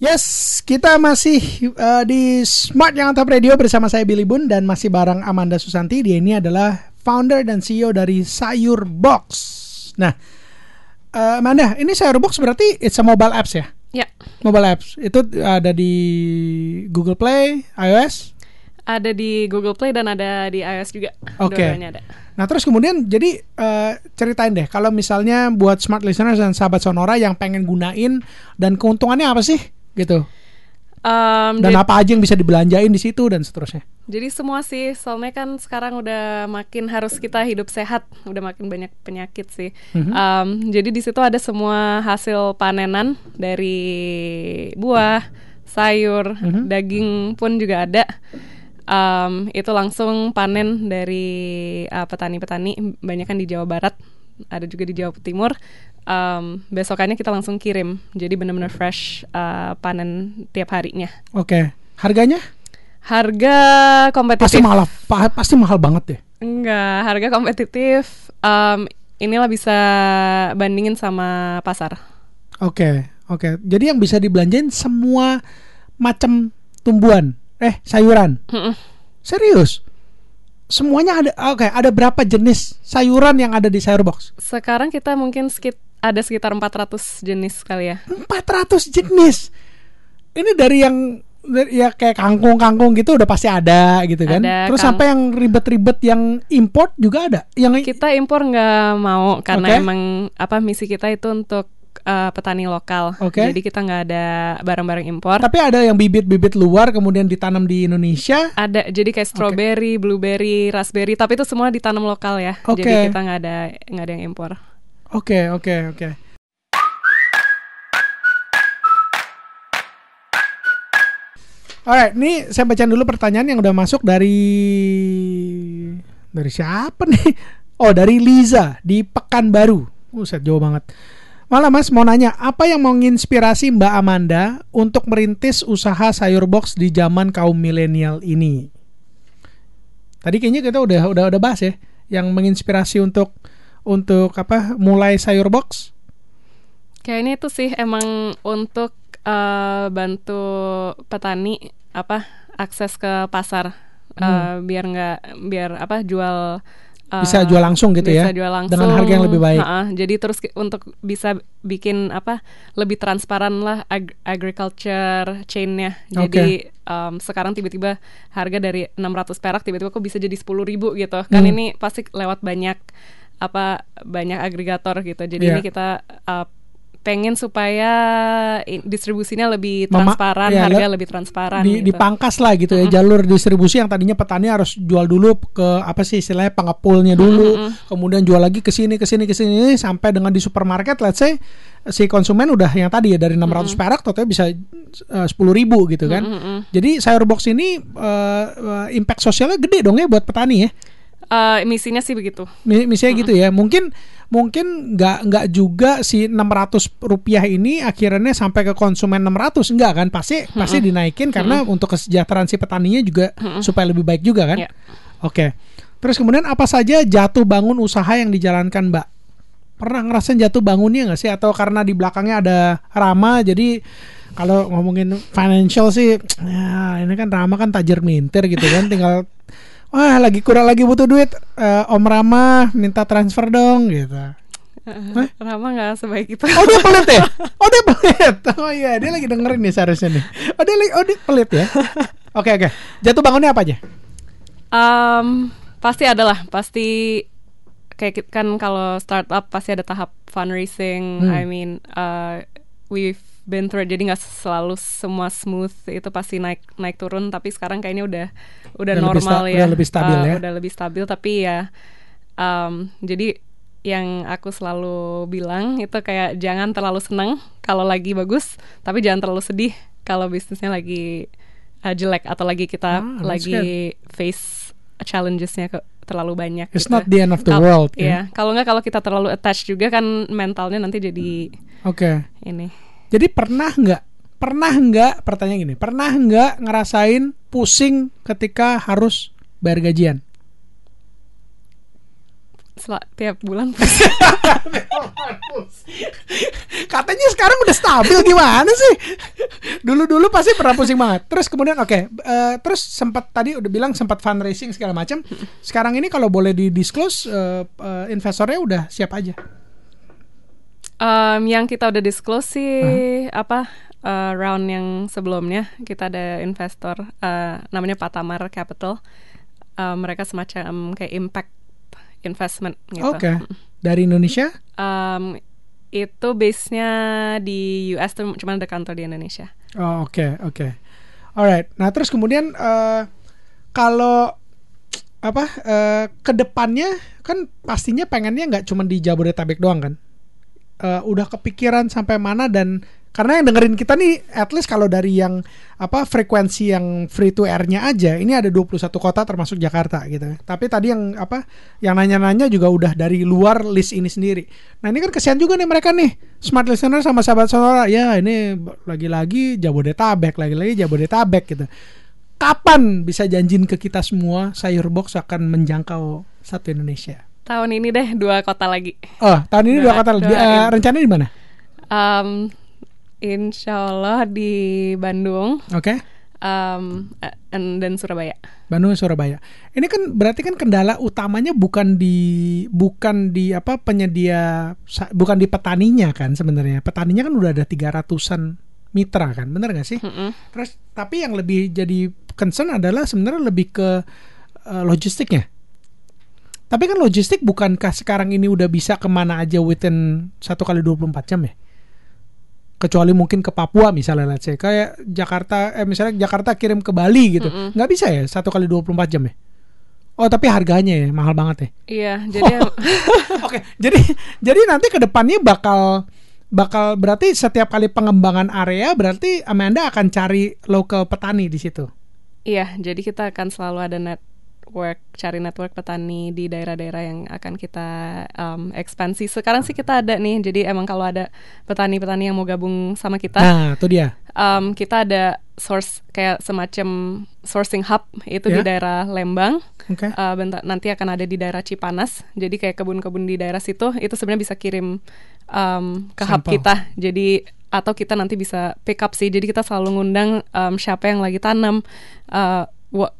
Yes, kita masih uh, di Smart Yang Antap Radio bersama saya Billy Bun dan masih bareng Amanda Susanti. Dia ini adalah founder dan CEO dari Sayur Box. Nah, uh, Amanda, ini Sayur Box berarti it's a mobile apps ya? Ya. Mobile apps itu ada di Google Play, iOS. Ada di Google Play dan ada di iOS juga. Oke. Okay. Nah terus kemudian jadi uh, ceritain deh kalau misalnya buat smart listeners dan sahabat sonora yang pengen gunain dan keuntungannya apa sih? gitu Um, dan jadi, apa aja yang bisa dibelanjain di situ dan seterusnya. Jadi semua sih, soalnya kan sekarang udah makin harus kita hidup sehat, udah makin banyak penyakit sih. Mm-hmm. Um, jadi di situ ada semua hasil panenan dari buah, sayur, mm-hmm. daging pun juga ada. Um, itu langsung panen dari uh, petani-petani, banyak kan di Jawa Barat ada juga di Jawa Timur um, besokannya kita langsung kirim jadi benar-benar fresh uh, panen tiap harinya oke okay. harganya harga kompetitif pasti mahal pa pasti mahal banget deh ya? enggak harga kompetitif um, inilah bisa bandingin sama pasar oke okay, oke okay. jadi yang bisa dibelanjain semua macam tumbuhan eh sayuran serius semuanya ada oke okay, ada berapa jenis sayuran yang ada di sayur box? Sekarang kita mungkin skit ada sekitar 400 jenis kali ya. 400 jenis. Ini dari yang ya kayak kangkung-kangkung gitu udah pasti ada gitu kan. Ada Terus sampai yang ribet-ribet yang import juga ada. Yang kita impor nggak mau karena okay. emang apa misi kita itu untuk uh, petani lokal. Okay. Jadi kita nggak ada barang-barang impor. Tapi ada yang bibit-bibit luar kemudian ditanam di Indonesia. Ada. Jadi kayak strawberry, okay. blueberry, raspberry. Tapi itu semua ditanam lokal ya. Okay. Jadi kita nggak ada nggak ada yang impor. Oke okay, oke okay, oke. Okay. Alright, ini saya bacain dulu pertanyaan yang udah masuk dari dari siapa nih? Oh, dari Liza di Pekanbaru. Buset, jauh banget. Malah Mas mau nanya, apa yang menginspirasi Mbak Amanda untuk merintis usaha sayur box di zaman kaum milenial ini? Tadi kayaknya kita udah udah udah bahas ya, yang menginspirasi untuk untuk apa mulai sayur box? Kayaknya itu sih emang untuk uh, bantu petani apa akses ke pasar hmm. Eh, biar nggak biar apa jual bisa eh, jual langsung gitu bisa ya jual langsung, dengan harga yang lebih baik. Uh, jadi terus untuk bisa bikin apa lebih transparan lah ag agriculture chainnya. Jadi okay. um, sekarang tiba-tiba harga dari 600 perak tiba-tiba kok bisa jadi 10 ribu gitu. Hmm. Kan ini pasti lewat banyak apa banyak agregator gitu. Jadi yeah. ini iya. kita uh, pengen supaya distribusinya lebih transparan, Mama, ya, harga ya. lebih transparan. Di, gitu. Dipangkas lah gitu ya jalur distribusi yang tadinya petani harus jual dulu ke apa sih istilahnya pengepulnya dulu, uh -huh. kemudian jual lagi ke sini ke sini ke sini sampai dengan di supermarket let's say si konsumen udah yang tadi ya dari 600 uh -huh. perak totalnya bisa eh, sepuluh ribu gitu kan. Uh -huh. Jadi sayur box ini uh, impact sosialnya gede dong ya buat petani ya. Uh, eh, misinya sih begitu. Misinya uh -huh. gitu ya. Mungkin mungkin nggak nggak juga si 600 rupiah ini akhirnya sampai ke konsumen 600 enggak kan pasti hmm. pasti dinaikin karena hmm. untuk kesejahteraan si petaninya juga hmm. supaya lebih baik juga kan yeah. oke okay. terus kemudian apa saja jatuh bangun usaha yang dijalankan mbak pernah ngerasain jatuh bangunnya nggak sih atau karena di belakangnya ada Rama jadi kalau ngomongin financial sih ya ini kan Rama kan tajir mintir gitu kan tinggal wah lagi kurang lagi butuh duit uh, Om Rama minta transfer dong gitu uh, Rama gak sebaik itu Oh dia pelit ya? Oh dia pelit Oh iya dia lagi dengerin nih seharusnya nih Oh dia, oh, dia pelit ya Oke oke Jatuh bangunnya apa aja? Um, pasti adalah Pasti kayak kan kalau startup pasti ada tahap fundraising hmm. I mean uh, we've been through jadi nggak selalu semua smooth itu pasti naik naik turun tapi sekarang kayaknya udah udah, udah normal ya udah lebih stabil uh, ya udah lebih stabil tapi ya um, jadi yang aku selalu bilang itu kayak jangan terlalu seneng kalau lagi bagus tapi jangan terlalu sedih kalau bisnisnya lagi uh, jelek atau lagi kita ah, lagi good. face challengesnya ke terlalu banyak. It's gitu. not the end of the kalo, world. Ya? Iya, yeah. yeah. kalau nggak kalau kita terlalu attached juga kan mentalnya nanti jadi. Hmm. Oke. Okay. Ini. Jadi pernah nggak? Pernah nggak? Pertanyaan gini. Pernah nggak ngerasain pusing ketika harus bayar gajian? Sel tiap bulan pusing. Katanya sekarang udah stabil gimana sih? Dulu-dulu pasti pernah pusing banget. Terus kemudian oke, okay, uh, eh, terus sempat tadi udah bilang sempat fundraising segala macam. Sekarang ini kalau boleh di disclose uh, eh, uh, eh, investornya udah siap aja um, yang kita udah disclose sih apa uh, round yang sebelumnya kita ada investor uh, namanya Patamar Capital. Uh, mereka semacam kayak impact investment gitu. Oke. Okay. Dari Indonesia? Um, itu base-nya di US tuh cuma ada kantor di Indonesia. Oh, oke, okay, oke. Okay. Alright. Nah, terus kemudian uh, kalau apa uh, kedepannya kan pastinya pengennya nggak cuma di Jabodetabek doang kan? uh, udah kepikiran sampai mana dan karena yang dengerin kita nih at least kalau dari yang apa frekuensi yang free to airnya aja ini ada 21 kota termasuk Jakarta gitu. Tapi tadi yang apa yang nanya-nanya juga udah dari luar list ini sendiri. Nah, ini kan kesian juga nih mereka nih smart listener sama sahabat sonora. Ya, ini lagi-lagi Jabodetabek, lagi-lagi Jabodetabek gitu. Kapan bisa janjin ke kita semua Sayur Box akan menjangkau satu Indonesia? Tahun ini deh dua kota lagi. Oh, tahun ini dua, dua nah, kota lagi. Uh, eh, rencananya di mana? Um, insya Allah di Bandung. Oke. Okay. Um, eh, dan Surabaya. Bandung Surabaya. Ini kan berarti kan kendala utamanya bukan di bukan di apa penyedia bukan di petaninya kan sebenarnya. Petaninya kan udah ada tiga ratusan mitra kan, bener gak sih? Mm -hmm. Terus tapi yang lebih jadi concern adalah sebenarnya lebih ke uh, logistiknya tapi kan logistik bukankah sekarang ini udah bisa kemana aja within satu kali 24 jam ya? Kecuali mungkin ke Papua misalnya let's say. Kayak Jakarta, eh misalnya Jakarta kirim ke Bali gitu. Mm -mm. Nggak bisa ya satu kali 24 jam ya? Oh tapi harganya ya mahal banget ya? Iya oh. jadi oh. Oke jadi jadi nanti ke depannya bakal bakal berarti setiap kali pengembangan area berarti Amanda akan cari local petani di situ. Iya, jadi kita akan selalu ada net network, cari network petani di daerah-daerah yang akan kita um, ekspansi. Sekarang sih kita ada nih, jadi emang kalau ada petani-petani yang mau gabung sama kita, nah itu dia. Um, kita ada source kayak semacam sourcing hub itu yeah. di ya. daerah Lembang. Okay. Uh, bentar, nanti akan ada di daerah Cipanas. Jadi kayak kebun-kebun di daerah situ itu sebenarnya bisa kirim um, ke Sample. hub kita. Jadi atau kita nanti bisa pick up sih. Jadi kita selalu ngundang um, siapa yang lagi tanam. Uh,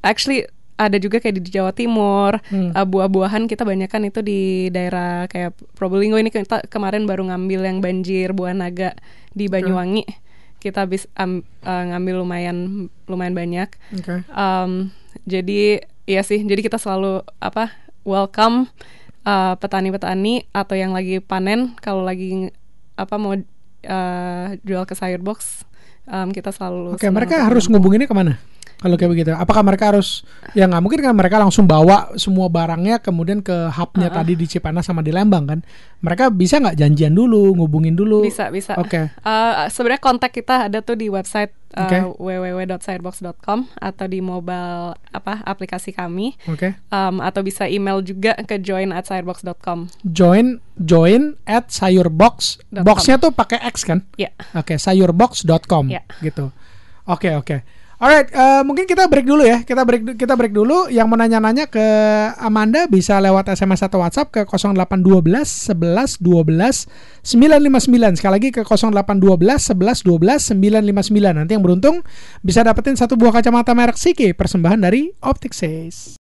actually ada juga kayak di Jawa Timur hmm. uh, buah-buahan kita banyakkan itu di daerah kayak Probolinggo ini kita kemarin baru ngambil yang banjir buah naga di Banyuwangi okay. kita habis um, uh, ngambil lumayan lumayan banyak okay. um, jadi iya sih jadi kita selalu apa welcome uh, petani-petani atau yang lagi panen kalau lagi apa mau uh, jual ke sayur box um, kita selalu oke okay, mereka harus ngubunginnya kemana kalau kayak begitu, apakah mereka harus ya nggak mungkin kan mereka langsung bawa semua barangnya kemudian ke hubnya uh -uh. tadi di Cipanas sama di Lembang kan? Mereka bisa nggak janjian dulu, ngubungin dulu? Bisa bisa. Oke. Okay. Uh, eh, Sebenarnya kontak kita ada tuh di website uh, eh, okay. www.sidebox.com atau di mobile apa aplikasi kami. Oke. Okay. Um, atau bisa email juga ke join at sayurbox.com. Join join at sayurbox. Boxnya tuh pakai x kan? Iya. Yeah. Oke okay, sayurbox.com. Yeah. Gitu. Oke okay, oke. Okay. Alright, uh, mungkin kita break dulu ya. Kita break kita break dulu. Yang mau nanya-nanya ke Amanda bisa lewat SMS atau WhatsApp ke 0812 11 12 959. Sekali lagi ke 0812 11 12 959. Nanti yang beruntung bisa dapetin satu buah kacamata merek Siki persembahan dari Optic Says.